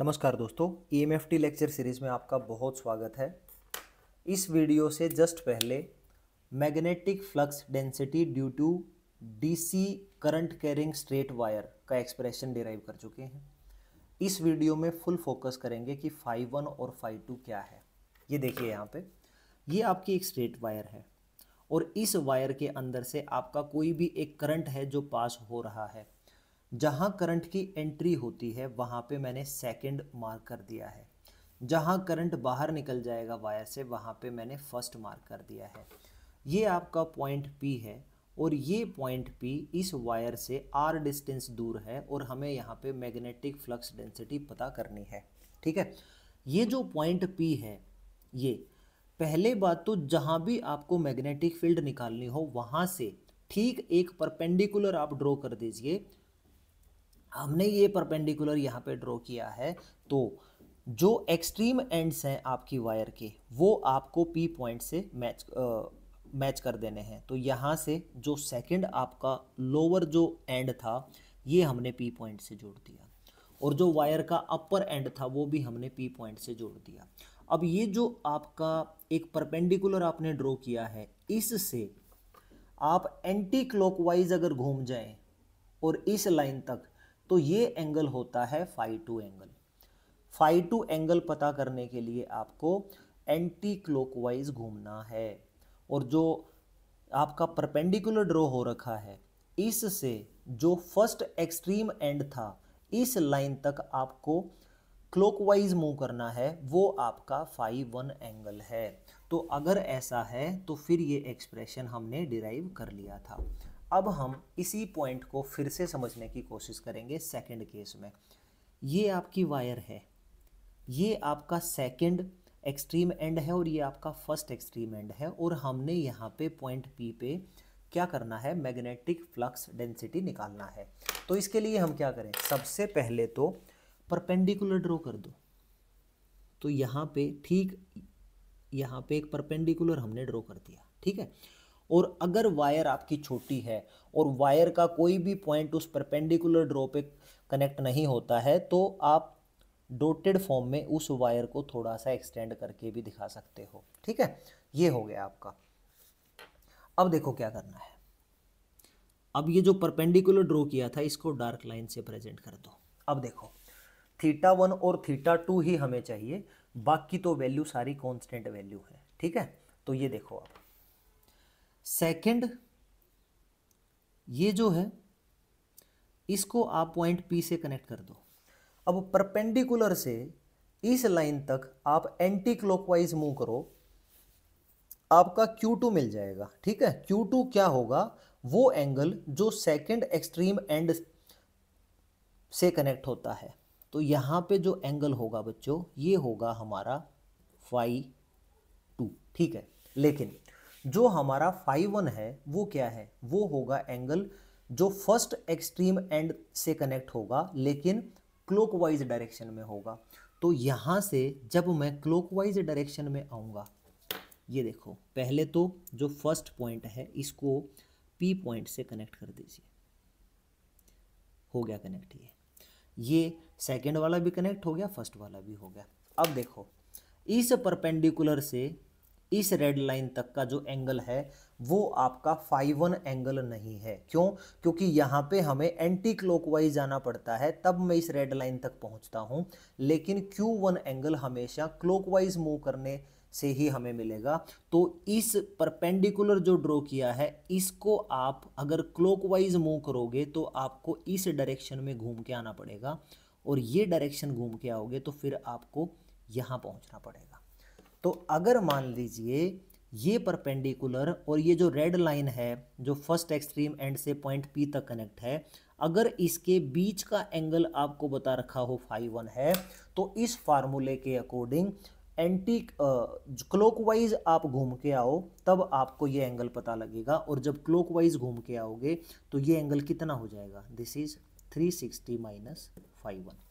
नमस्कार दोस्तों ई lecture series में आपका बहुत स्वागत है इस वीडियो से जस्ट पहले magnetic flux density due to DC current carrying straight wire का एक्सप्रेशन डिराइव कर चुके हैं इस वीडियो में फुल फोकस करेंगे कि फाइव वन और फाइव टू क्या है ये देखिए यहाँ पे ये आपकी एक स्ट्रेट वायर है और इस वायर के अंदर से आपका कोई भी एक करंट है जो पास हो रहा है जहाँ करंट की एंट्री होती है वहाँ पे मैंने सेकंड मार्क कर दिया है जहाँ करंट बाहर निकल जाएगा वायर से वहाँ पे मैंने फर्स्ट मार्क कर दिया है ये आपका पॉइंट पी है और ये पॉइंट पी इस वायर से आर डिस्टेंस दूर है और हमें यहाँ पे मैग्नेटिक फ्लक्स डेंसिटी पता करनी है ठीक है ये जो पॉइंट पी है ये पहले बात तो जहाँ भी आपको मैग्नेटिक फील्ड निकालनी हो वहाँ से ठीक एक परपेंडिकुलर आप ड्रॉ कर दीजिए हमने ये परपेंडिकुलर यहाँ पे ड्रॉ किया है तो जो एक्सट्रीम एंड्स हैं आपकी वायर के वो आपको पी पॉइंट से मैच आ, मैच कर देने हैं तो यहाँ से जो सेकंड आपका लोअर जो एंड था ये हमने पी पॉइंट से जोड़ दिया और जो वायर का अपर एंड था वो भी हमने पी पॉइंट से जोड़ दिया अब ये जो आपका एक परपेंडिकुलर आपने ड्रॉ किया है इससे आप एंटी क्लॉकवाइज अगर घूम जाएं और इस लाइन तक तो ये एंगल होता है five two angle five two angle पता करने के लिए आपको एंटी क्लॉकवाइज घूमना है और जो आपका परपेंडिकुलर ड्रॉ हो रखा है इससे जो फर्स्ट एक्सट्रीम एंड था इस लाइन तक आपको क्लॉकवाइज मूव करना है वो आपका फाइव वन एंगल है तो अगर ऐसा है तो फिर ये एक्सप्रेशन हमने डिराइव कर लिया था अब हम इसी पॉइंट को फिर से समझने की कोशिश करेंगे सेकंड केस में ये आपकी वायर है ये आपका सेकंड एक्सट्रीम एंड है और ये आपका फर्स्ट एक्सट्रीम एंड है और हमने यहाँ पे पॉइंट पी पे क्या करना है मैग्नेटिक फ्लक्स डेंसिटी निकालना है तो इसके लिए हम क्या करें सबसे पहले तो परपेंडिकुलर ड्रॉ कर दो तो यहाँ पे ठीक यहाँ पे एक परपेंडिकुलर हमने ड्रॉ कर दिया ठीक है और अगर वायर आपकी छोटी है और वायर का कोई भी पॉइंट उस परपेंडिकुलर ड्रॉ पे कनेक्ट नहीं होता है तो आप डोटेड फॉर्म में उस वायर को थोड़ा सा एक्सटेंड करके भी दिखा सकते हो ठीक है ये हो गया आपका अब देखो क्या करना है अब ये जो परपेंडिकुलर ड्रॉ किया था इसको डार्क लाइन से प्रेजेंट कर दो अब देखो थीटा वन और थीटा टू ही हमें चाहिए बाकी तो वैल्यू सारी कॉन्स्टेंट वैल्यू है ठीक है तो ये देखो आप सेकंड ये जो है इसको आप पॉइंट पी से कनेक्ट कर दो अब परपेंडिकुलर से इस लाइन तक आप एंटी क्लॉकवाइज मूव करो आपका Q2 मिल जाएगा ठीक है Q2 क्या होगा वो एंगल जो सेकंड एक्सट्रीम एंड से कनेक्ट होता है तो यहाँ पे जो एंगल होगा बच्चों ये होगा हमारा फाइव टू ठीक है लेकिन जो हमारा फाइव वन है वो क्या है वो होगा एंगल जो फर्स्ट एक्सट्रीम एंड से कनेक्ट होगा लेकिन क्लॉकवाइज डायरेक्शन में होगा तो यहाँ से जब मैं क्लॉकवाइज डायरेक्शन में आऊँगा ये देखो पहले तो जो फर्स्ट पॉइंट है इसको पी पॉइंट से कनेक्ट कर दीजिए हो गया कनेक्ट ये ये सेकेंड वाला भी कनेक्ट हो गया फर्स्ट वाला भी हो गया अब देखो इस परपेंडिकुलर से इस रेड लाइन तक का जो एंगल है वो आपका फाइव वन एंगल नहीं है क्यों क्योंकि यहाँ पे हमें एंटी क्लॉकवाइज जाना पड़ता है तब मैं इस रेड लाइन तक पहुँचता हूँ लेकिन क्यू वन एंगल हमेशा क्लॉकवाइज मूव करने से ही हमें मिलेगा तो इस परपेंडिकुलर जो ड्रॉ किया है इसको आप अगर क्लॉकवाइज मूव करोगे तो आपको इस डायरेक्शन में घूम के आना पड़ेगा और ये डायरेक्शन घूम के आओगे तो फिर आपको यहाँ पहुँचना पड़ेगा तो अगर मान लीजिए ये परपेंडिकुलर और ये जो रेड लाइन है जो फर्स्ट एक्सट्रीम एंड से पॉइंट पी तक कनेक्ट है अगर इसके बीच का एंगल आपको बता रखा हो फाइव वन है तो इस फार्मूले के अकॉर्डिंग एंटी क्लॉकवाइज आप घूम के आओ तब आपको ये एंगल पता लगेगा और जब क्लॉकवाइज घूम के आओगे तो ये एंगल कितना हो जाएगा this is three sixty minus five one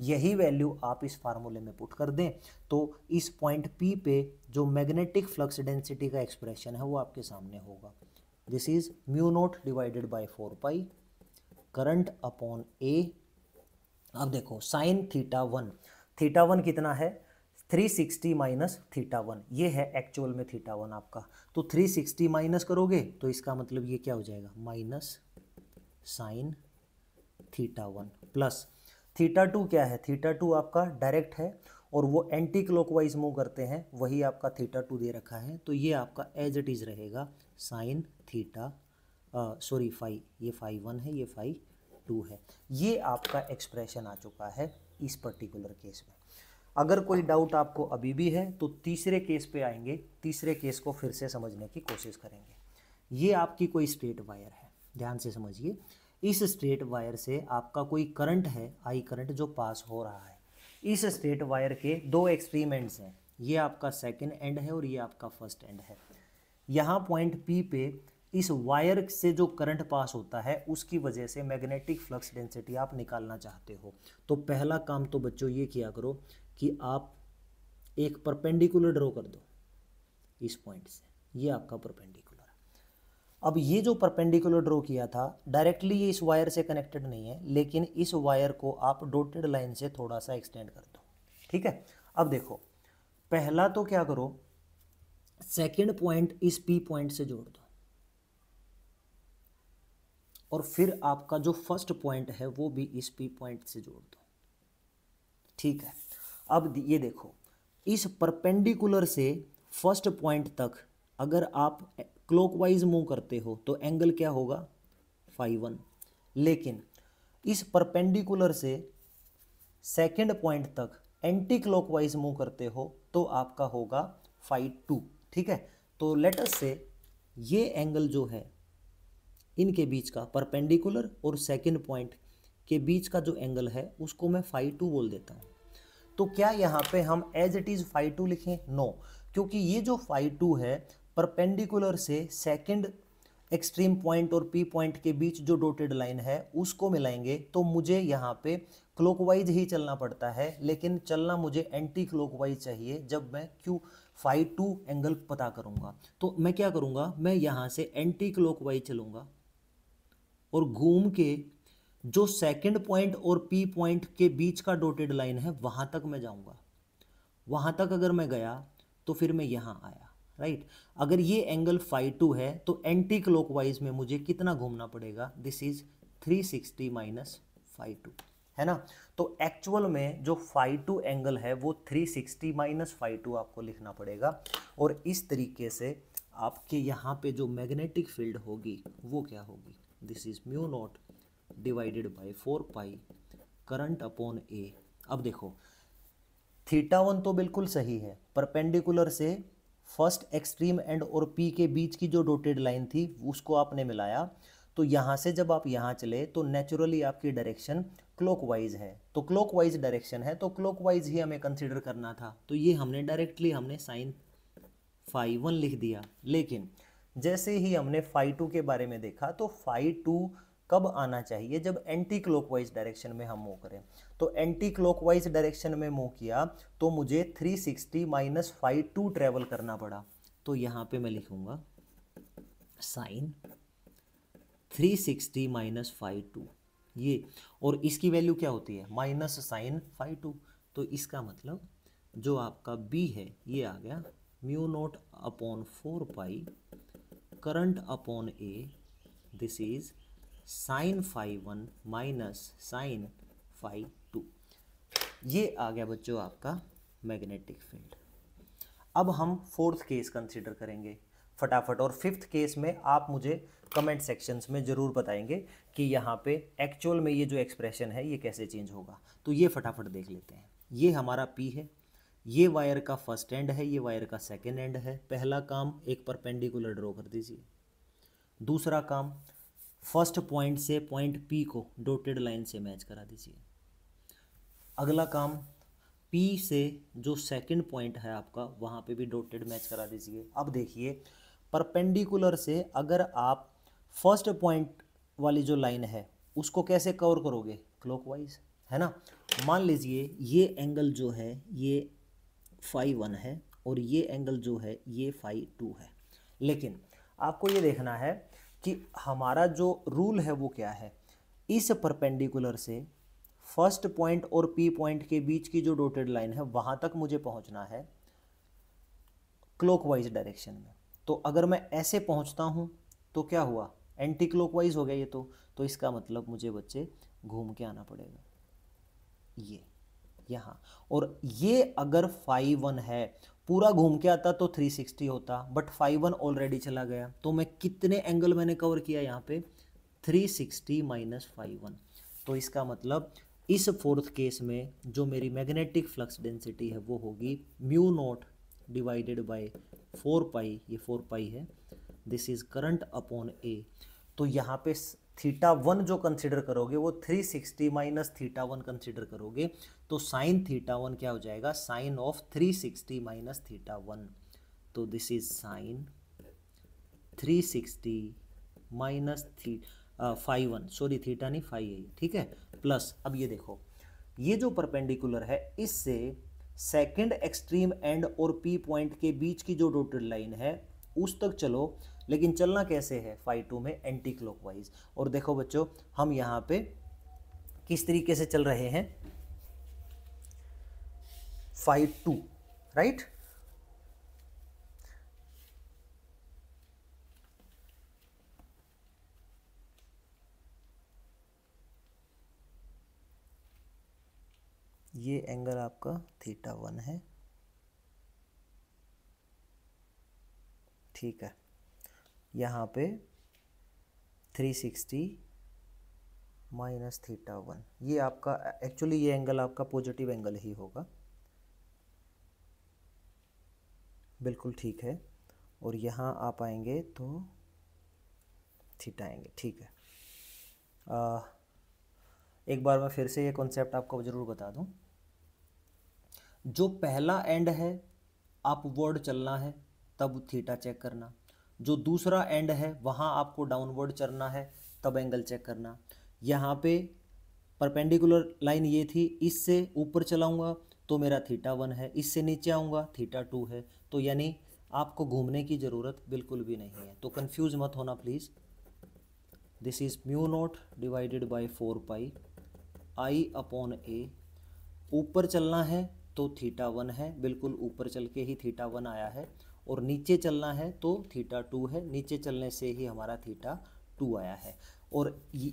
यही वैल्यू आप इस फार्मूले में पुट कर दें तो इस पॉइंट पी पे जो मैग्नेटिक फ्लक्स डेंसिटी का एक्सप्रेशन है वो आपके सामने होगा this is mu not divided by four pi current upon A अब देखो sine theta one theta one कितना है 360 माइनस थीटा वन ये है एक्चुअल में थीटा वन आपका तो 360 माइनस करोगे तो इसका मतलब ये क्या हो जाएगा minus sine theta one plus theta two क्या है थीटा टू आपका डायरेक्ट है और वो एंटी क्लॉकवाइज मूव करते हैं वही आपका थीटा टू दे रखा है तो ये आपका एज इट इज़ रहेगा साइन थीटा सॉरी फाइव ये फाइव वन है ये फाइव टू है ये आपका एक्सप्रेशन आ चुका है इस पर्टिकुलर केस में अगर कोई डाउट आपको अभी भी है तो तीसरे केस पे आएंगे तीसरे केस को फिर से समझने की कोशिश करेंगे ये आपकी कोई स्ट्रेट वायर है ध्यान से समझिए इस स्ट्रेट वायर से आपका कोई करंट है आई करंट जो पास हो रहा है इस स्ट्रेट वायर के दो एक्सपेरिमेंट्स हैं ये आपका सेकेंड एंड है और ये आपका फर्स्ट एंड है यहाँ पॉइंट पी पे इस वायर से जो करंट पास होता है उसकी वजह से मैग्नेटिक फ्लक्स डेंसिटी आप निकालना चाहते हो तो पहला काम तो बच्चों ये किया करो कि आप एक परपेंडिकुलर ड्रॉ कर दो इस पॉइंट से ये आपका परपेंडिकुलर अब ये जो परपेंडिकुलर ड्रॉ किया था डायरेक्टली ये इस वायर से कनेक्टेड नहीं है लेकिन इस वायर को आप डोटेड लाइन से थोड़ा सा एक्सटेंड कर दो ठीक है अब देखो पहला तो क्या करो सेकंड पॉइंट इस पी पॉइंट से जोड़ दो और फिर आपका जो फर्स्ट पॉइंट है वो भी इस पी पॉइंट से जोड़ दो ठीक है अब ये देखो इस परपेंडिकुलर से फर्स्ट पॉइंट तक अगर आप क्लॉकवाइज मूव करते हो तो एंगल क्या होगा फाइव वन लेकिन इस परपेंडिकुलर से सेकेंड पॉइंट तक एंटी क्लॉकवाइज मूव करते हो तो आपका होगा फाइव टू ठीक है तो लेटस से ये एंगल जो है इनके बीच का परपेंडिकुलर और सेकेंड पॉइंट के बीच का जो एंगल है उसको मैं फाइव टू बोल देता हूँ तो क्या यहाँ पे हम as it is five two लिखें नो no. क्योंकि ये जो फाइव टू है परपेंडिकुलर से सेकंड एक्सट्रीम पॉइंट और पी पॉइंट के बीच जो डोटेड लाइन है उसको मिलाएंगे तो मुझे यहाँ पे क्लोकवाइज ही चलना पड़ता है लेकिन चलना मुझे एंटी क्लोकवाइज चाहिए जब मैं क्यू फाइव टू एंगल पता करूँगा तो मैं क्या करूँगा मैं यहाँ से एंटी क्लोकवाइज चलूँगा और घूम के जो सेकंड पॉइंट और पी पॉइंट के बीच का डोटेड लाइन है वहाँ तक मैं जाऊँगा वहाँ तक अगर मैं गया तो फिर मैं यहाँ आया राइट right? अगर ये एंगल फाइव टू है तो एंटी क्लॉकवाइज में मुझे कितना घूमना पड़ेगा this is three sixty minus five two है ना तो एक्चुअल में जो फाइव टू एंगल है वो three sixty minus five two आपको लिखना पड़ेगा और इस तरीके से आपके यहाँ पे जो मैग्नेटिक फील्ड होगी वो क्या होगी this is mu not divided by four pi current upon A अब देखो थीटा वन तो बिल्कुल सही है परपेंडिकुलर से फर्स्ट एक्सट्रीम एंड और पी के बीच की जो डोटेड लाइन थी उसको आपने मिलाया तो यहाँ से जब आप यहाँ चले तो नेचुरली आपकी डायरेक्शन क्लॉकवाइज है तो क्लॉकवाइज डायरेक्शन है तो क्लॉकवाइज ही हमें कंसिडर करना था तो ये हमने डायरेक्टली हमने साइन फाइव वन लिख दिया लेकिन जैसे ही हमने फाइव टू के बारे में देखा तो फाइव टू कब आना चाहिए जब एंटी क्लॉकवाइज डायरेक्शन में हम मूव करें तो एंटी क्लॉकवाइज डायरेक्शन में मूव किया तो मुझे 360 sixty minus five two travel करना पड़ा तो यहाँ पे मैं लिखूँगा sine 360 sixty minus five two ये और इसकी वैल्यू क्या होती है माइनस साइन फाइव टू तो इसका मतलब जो आपका बी है ये आ गया mu not upon four pi current upon A this is sine five one minus sine five two ये आ गया बच्चों आपका मैग्नेटिक फील्ड अब हम फोर्थ केस कंसिडर करेंगे फटाफट और फिफ्थ केस में आप मुझे कमेंट सेक्शंस में ज़रूर बताएंगे कि यहाँ पे एक्चुअल में ये जो एक्सप्रेशन है ये कैसे चेंज होगा तो ये फटाफट देख लेते हैं ये हमारा पी है ये वायर का फर्स्ट एंड है ये वायर का सेकेंड एंड है पहला काम एक परपेंडिकुलर ड्रॉ कर दीजिए दूसरा काम फर्स्ट पॉइंट से पॉइंट पी को डोटेड लाइन से मैच करा दीजिए अगला काम पी से जो सेकंड पॉइंट है आपका वहाँ पे भी डोटेड मैच करा दीजिए अब देखिए परपेंडिकुलर से अगर आप फर्स्ट पॉइंट वाली जो लाइन है उसको कैसे कवर करोगे क्लॉकवाइज है ना मान लीजिए ये एंगल जो है ये फाइव वन है और ये एंगल जो है ये फाइव टू है लेकिन आपको ये देखना है कि हमारा जो रूल है वो क्या है इस परपेंडिकुलर से फर्स्ट पॉइंट और पी पॉइंट के बीच की जो डोटेड लाइन है वहां तक मुझे पहुंचना है क्लॉकवाइज डायरेक्शन में तो अगर मैं ऐसे पहुंचता हूं तो क्या हुआ एंटी क्लॉकवाइज हो गया ये तो तो इसका मतलब मुझे बच्चे घूम के आना पड़ेगा ये यहाँ और ये अगर फाइव वन है पूरा घूम के आता तो 360 होता बट फाइव वन ऑलरेडी चला गया तो मैं कितने एंगल मैंने कवर किया यहाँ पे 360 सिक्सटी माइनस फाइव वन तो इसका मतलब इस फोर्थ केस में जो मेरी मैग्नेटिक फ्लक्स डेंसिटी है वो होगी mu not divided by four pi ये फोर पाई है this is current upon A तो यहाँ पे थीटा वन जो कंसिडर करोगे वो three sixty minus theta one consider करोगे तो साइन थीटा वन क्या हो जाएगा sine of three sixty minus theta one तो this is sine three sixty minus थी फाइव वन सॉरी थीटा नहीं फाइव है ठीक है प्लस अब ये देखो ये जो परपेंडिकुलर है इससे सेकेंड एक्सट्रीम एंड और पी पॉइंट के बीच की जो डोटेड लाइन है उस तक चलो लेकिन चलना कैसे है फाइव टू में एंटी वाइज और देखो बच्चों हम यहाँ पे किस तरीके से चल रहे हैं फाइव टू राइट ये एंगल आपका थीटा वन है ठीक है यहाँ पे 360 माइनस थीटा वन ये आपका एक्चुअली ये एंगल आपका पॉजिटिव एंगल ही होगा बिल्कुल ठीक है और यहाँ आप आएंगे तो थीटा आएंगे ठीक है आ, एक बार मैं फिर से ये कॉन्सेप्ट आपको ज़रूर बता दूँ जो पहला एंड है आप वर्ड चलना है तब थीटा चेक करना जो दूसरा एंड है वहाँ आपको डाउनवर्ड चलना है तब एंगल चेक करना यहाँ पे परपेंडिकुलर लाइन ये थी इससे ऊपर चलाऊँगा तो मेरा थीटा वन है इससे नीचे आऊँगा थीटा टू है तो यानी आपको घूमने की ज़रूरत बिल्कुल भी नहीं है तो कन्फ्यूज़ मत होना please this is mu not divided by four pi I upon A ऊपर चलना है तो थीटा वन है बिल्कुल ऊपर चल के ही थीटा वन आया है और नीचे चलना है तो थीटा टू है नीचे चलने से ही हमारा थीटा टू आया है और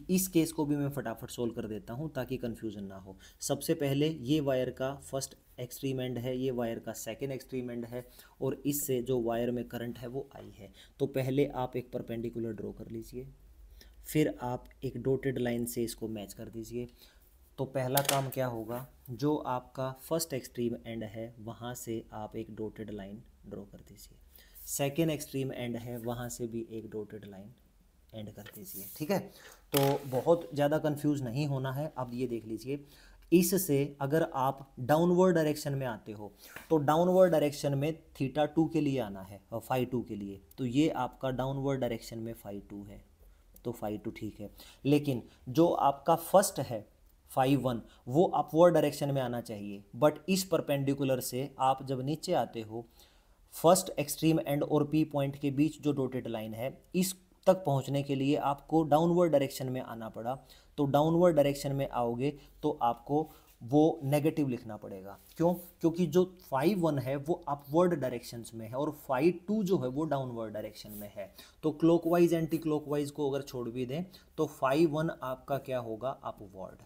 इस केस को भी मैं फटाफट सोल्व कर देता हूँ ताकि कन्फ्यूज़न ना हो सबसे पहले ये वायर का फर्स्ट एक्सट्रीम एंड है ये वायर का सेकेंड एक्सट्रीम एंड है और इससे जो वायर में करंट है वो आई है तो पहले आप एक परपेंडिकुलर ड्रॉ कर लीजिए फिर आप एक डोटेड लाइन से इसको मैच कर दीजिए तो पहला काम क्या होगा जो आपका फर्स्ट एक्सट्रीम एंड है वहाँ से आप एक डोटेड लाइन ड्रॉ कर दीजिए सेकेंड एक्सट्रीम एंड है वहाँ से भी एक डोटेड लाइन एंड कर दीजिए ठीक है तो बहुत ज़्यादा कन्फ्यूज़ नहीं होना है अब ये देख लीजिए इससे अगर आप डाउनवर्ड डायरेक्शन में आते हो तो डाउनवर्ड डायरेक्शन में थीटा टू के लिए आना है और फाइव टू के लिए तो ये आपका डाउनवर्ड डायरेक्शन में फाइव टू है तो फाइव टू ठीक है लेकिन जो आपका फर्स्ट है फाइव वन वो अपवर्ड डायरेक्शन में आना चाहिए बट इस परपेंडिकुलर से आप जब नीचे आते हो फर्स्ट एक्सट्रीम एंड और पी पॉइंट के बीच जो डोटेड लाइन है इस तक पहुंचने के लिए आपको डाउनवर्ड डायरेक्शन में आना पड़ा तो डाउनवर्ड डायरेक्शन में आओगे तो आपको वो नेगेटिव लिखना पड़ेगा क्यों क्योंकि जो फाइव वन है वो अपवर्ड डायरेक्शन में है और फाइव टू जो है वो डाउनवर्ड डायरेक्शन में है तो क्लॉकवाइज एंटी क्लॉकवाइज को अगर छोड़ भी दें तो फाइव वन आपका क्या होगा अपवर्ड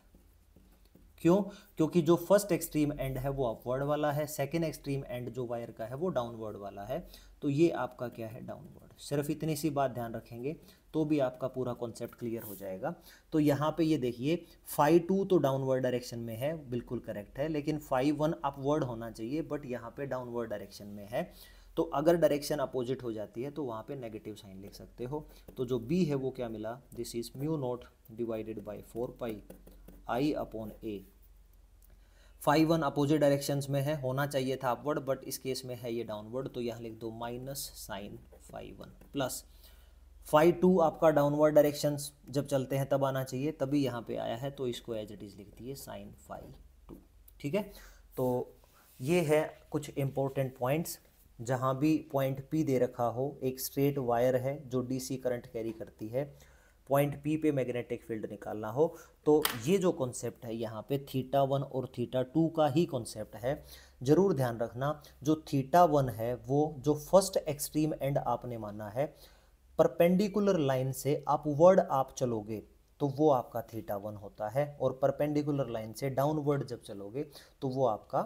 क्यों क्योंकि जो फर्स्ट एक्सट्रीम एंड है वो अपवर्ड वाला है सेकेंड एक्सट्रीम एंड जो वायर का है वो डाउनवर्ड वाला है तो ये आपका क्या है डाउनवर्ड सिर्फ इतनी सी बात ध्यान रखेंगे तो भी आपका पूरा कॉन्सेप्ट क्लियर हो जाएगा तो यहाँ पे ये देखिए फाइव टू तो डाउनवर्ड डायरेक्शन में है बिल्कुल करेक्ट है लेकिन फाइव वन अपवर्ड होना चाहिए बट यहाँ पे डाउनवर्ड डायरेक्शन में है तो अगर डायरेक्शन अपोजिट हो जाती है तो वहाँ पे नेगेटिव साइन लिख सकते हो तो जो बी है वो क्या मिला this is mu not divided by four pi I upon A five one opposite direction में है होना चाहिए था अपवर्ड बट इस केस में है ये डाउनवर्ड तो यहाँ लिख दो minus sine five one plus five two आपका डाउनवर्ड डायरेक्शन जब चलते हैं तब आना चाहिए तभी यहाँ पे आया है तो इसको एज इट इज़ लिख दिए साइन फाइव टू ठीक है तो ये है कुछ इम्पोर्टेंट पॉइंट्स जहाँ भी पॉइंट पी दे रखा हो एक स्ट्रेट वायर है जो डीसी करंट कैरी करती है पॉइंट पी पे मैग्नेटिक फील्ड निकालना हो तो ये जो कॉन्सेप्ट है यहाँ पे थीटा वन और थीटा टू का ही कॉन्सेप्ट है ज़रूर ध्यान रखना जो थीटा वन है वो जो फर्स्ट एक्सट्रीम एंड आपने माना है परपेंडिकुलर लाइन से आप वर्ड आप चलोगे तो वो आपका थीटा वन होता है और परपेंडिकुलर लाइन से डाउनवर्ड जब चलोगे तो वो आपका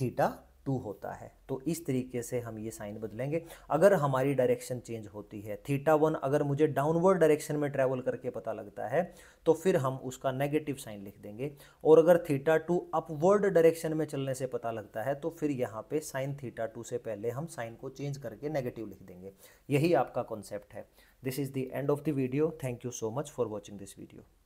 थीटा टू होता है तो इस तरीके से हम ये साइन बदलेंगे अगर हमारी डायरेक्शन चेंज होती है थीटा वन अगर मुझे डाउनवर्ड डायरेक्शन में ट्रैवल करके पता लगता है तो फिर हम उसका नेगेटिव साइन लिख देंगे और अगर थीटा टू अपवर्ड डायरेक्शन में चलने से पता लगता है तो फिर यहाँ पे साइन थीटा टू से पहले हम साइन को चेंज करके नेगेटिव लिख देंगे यही आपका कॉन्सेप्ट है this is the end of the video thank you so much for watching this video